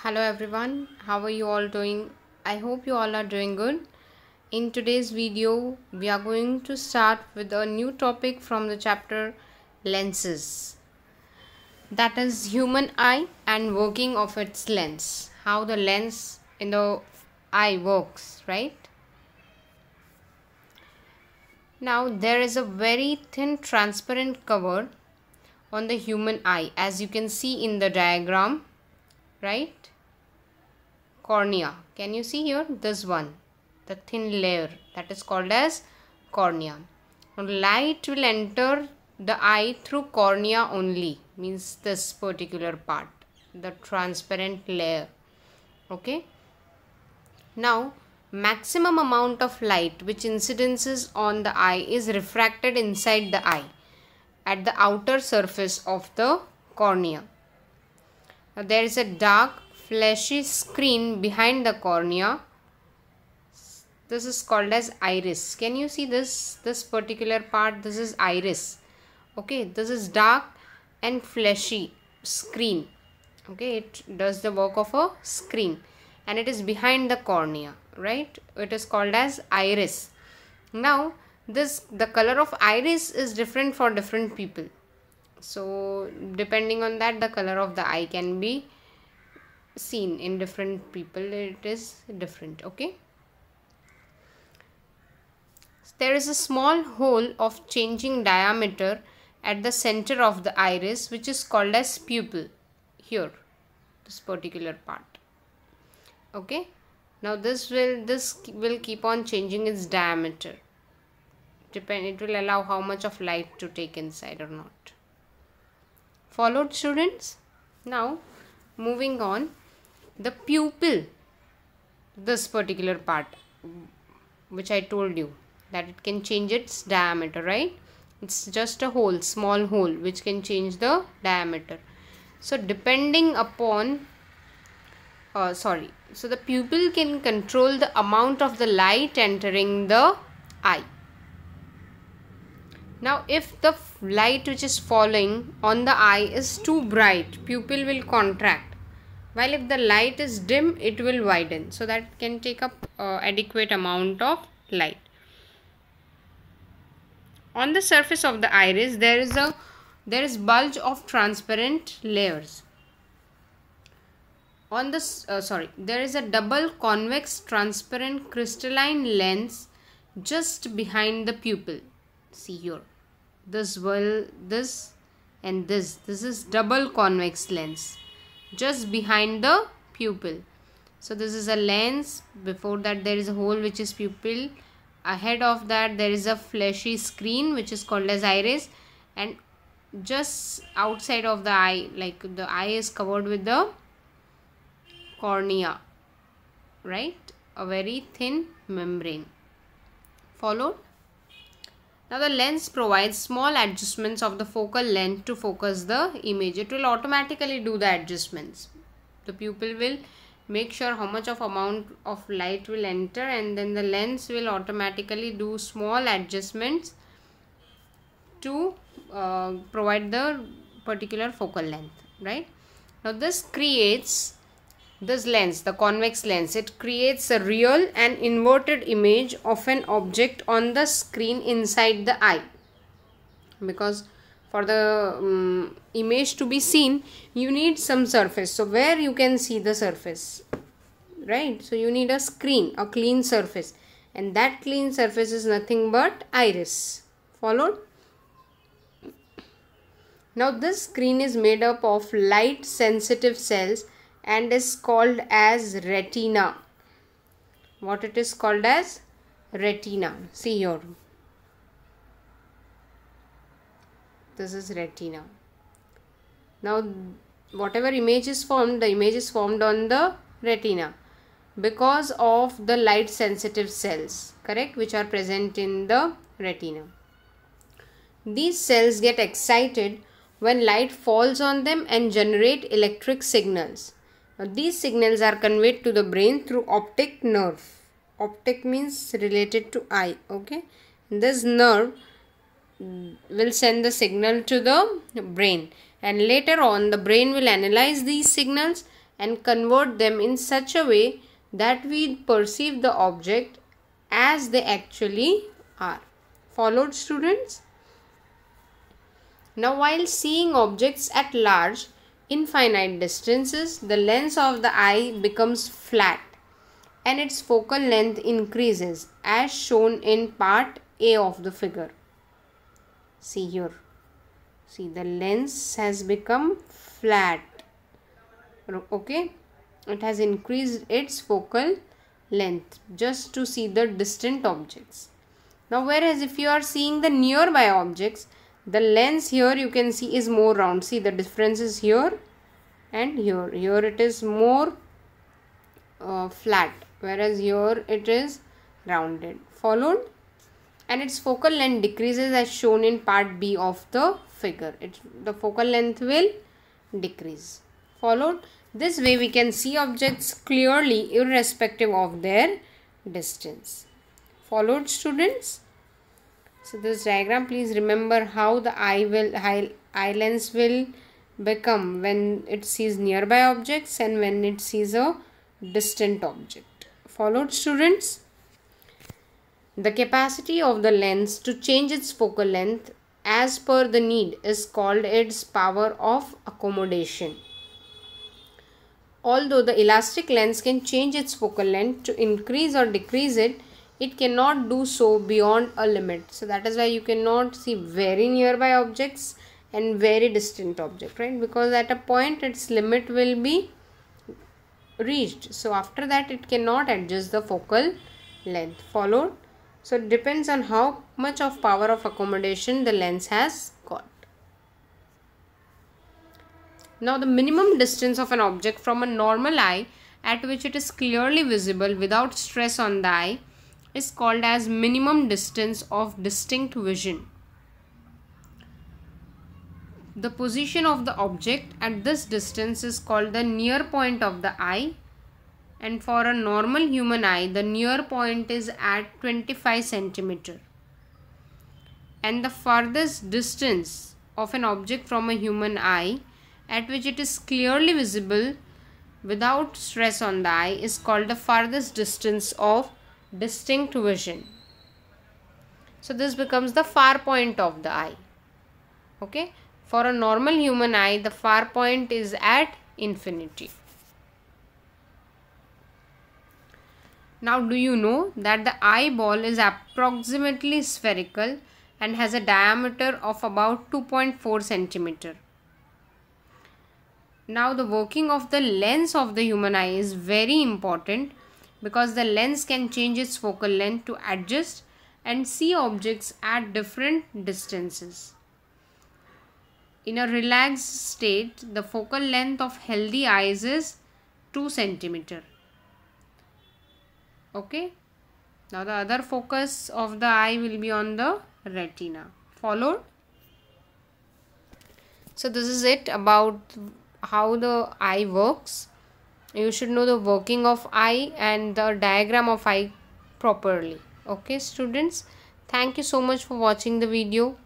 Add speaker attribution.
Speaker 1: hello everyone how are you all doing i hope you all are doing good in today's video we are going to start with a new topic from the chapter lenses that is human eye and working of its lens how the lens in the eye works right now there is a very thin transparent cover on the human eye as you can see in the diagram right cornea can you see here this one the thin layer that is called as cornea light will enter the eye through cornea only means this particular part the transparent layer okay now maximum amount of light which incidences on the eye is refracted inside the eye at the outer surface of the cornea now, there is a dark fleshy screen behind the cornea this is called as iris can you see this this particular part this is iris okay this is dark and fleshy screen okay it does the work of a screen and it is behind the cornea right it is called as iris now this the color of iris is different for different people so depending on that the color of the eye can be seen in different people it is different okay there is a small hole of changing diameter at the center of the iris which is called as pupil here this particular part okay now this will this will keep on changing its diameter depend it will allow how much of light to take inside or not followed students now moving on the pupil this particular part which I told you that it can change its diameter right it's just a hole small hole which can change the diameter so depending upon uh, sorry so the pupil can control the amount of the light entering the eye now if the light which is falling on the eye is too bright pupil will contract while if the light is dim it will widen so that can take up uh, adequate amount of light on the surface of the iris there is a there is bulge of transparent layers on this uh, sorry there is a double convex transparent crystalline lens just behind the pupil see here this well this and this this is double convex lens just behind the pupil. So this is a lens. Before that there is a hole which is pupil. Ahead of that there is a fleshy screen which is called as iris and just outside of the eye like the eye is covered with the cornea right a very thin membrane followed now the lens provides small adjustments of the focal length to focus the image. It will automatically do the adjustments. The pupil will make sure how much of amount of light will enter and then the lens will automatically do small adjustments to uh, provide the particular focal length right now this creates this lens the convex lens it creates a real and inverted image of an object on the screen inside the eye because for the um, image to be seen you need some surface so where you can see the surface right so you need a screen a clean surface and that clean surface is nothing but iris followed now this screen is made up of light sensitive cells and is called as retina. What it is called as? Retina. See here. This is retina. Now, whatever image is formed, the image is formed on the retina because of the light sensitive cells, correct, which are present in the retina. These cells get excited when light falls on them and generate electric signals. Now, these signals are conveyed to the brain through optic nerve. Optic means related to eye. Okay. This nerve will send the signal to the brain and later on the brain will analyze these signals and convert them in such a way that we perceive the object as they actually are. Followed students? Now while seeing objects at large, infinite distances, the lens of the eye becomes flat and its focal length increases as shown in part A of the figure. See here. See the lens has become flat. Okay. It has increased its focal length just to see the distant objects. Now whereas if you are seeing the nearby objects, the lens here you can see is more round see the difference is here and here here it is more uh, flat whereas here it is rounded followed and its focal length decreases as shown in part b of the figure it the focal length will decrease followed this way we can see objects clearly irrespective of their distance followed students so this diagram please remember how the eye will eye, eye lens will become when it sees nearby objects and when it sees a distant object followed students the capacity of the lens to change its focal length as per the need is called its power of accommodation although the elastic lens can change its focal length to increase or decrease it it cannot do so beyond a limit so that is why you cannot see very nearby objects and very distant object right because at a point its limit will be reached so after that it cannot adjust the focal length followed so it depends on how much of power of accommodation the lens has got now the minimum distance of an object from a normal eye at which it is clearly visible without stress on the eye is called as minimum distance of distinct vision. The position of the object at this distance is called the near point of the eye and for a normal human eye the near point is at 25 centimeter and the farthest distance of an object from a human eye at which it is clearly visible without stress on the eye is called the farthest distance of distinct vision. So this becomes the far point of the eye. Okay. For a normal human eye, the far point is at infinity. Now do you know that the eyeball is approximately spherical and has a diameter of about 2.4 centimeter. Now the working of the lens of the human eye is very important because the lens can change its focal length to adjust and see objects at different distances. In a relaxed state, the focal length of healthy eyes is 2 centimeter. Okay. Now the other focus of the eye will be on the retina. Followed. So this is it about how the eye works you should know the working of eye and the diagram of eye properly okay students thank you so much for watching the video